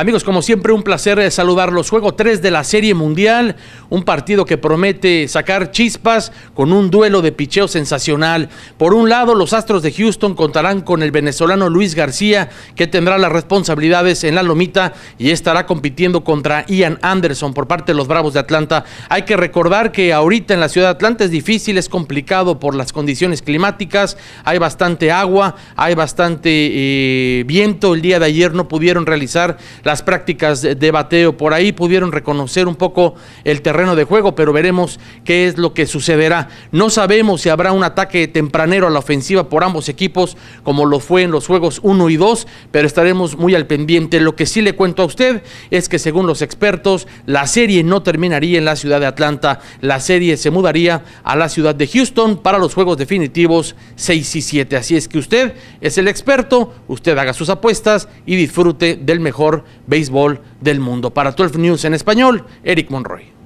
Amigos, como siempre, un placer eh, saludarlos. Juego 3 de la Serie Mundial, un partido que promete sacar chispas con un duelo de picheo sensacional. Por un lado, los Astros de Houston contarán con el venezolano Luis García, que tendrá las responsabilidades en la lomita y estará compitiendo contra Ian Anderson por parte de los Bravos de Atlanta. Hay que recordar que ahorita en la ciudad de Atlanta es difícil, es complicado por las condiciones climáticas, hay bastante agua, hay bastante eh, viento. El día de ayer no pudieron realizar las prácticas de bateo. Por ahí pudieron reconocer un poco el terreno de juego, pero veremos qué es lo que sucederá. No sabemos si habrá un ataque tempranero a la ofensiva por ambos equipos, como lo fue en los juegos 1 y 2, pero estaremos muy al pendiente. Lo que sí le cuento a usted es que según los expertos, la serie no terminaría en la ciudad de Atlanta. La serie se mudaría a la ciudad de Houston para los juegos definitivos 6 y 7. Así es que usted es el experto, usted haga sus apuestas y disfrute del mejor béisbol del mundo. Para 12 News en español, Eric Monroy.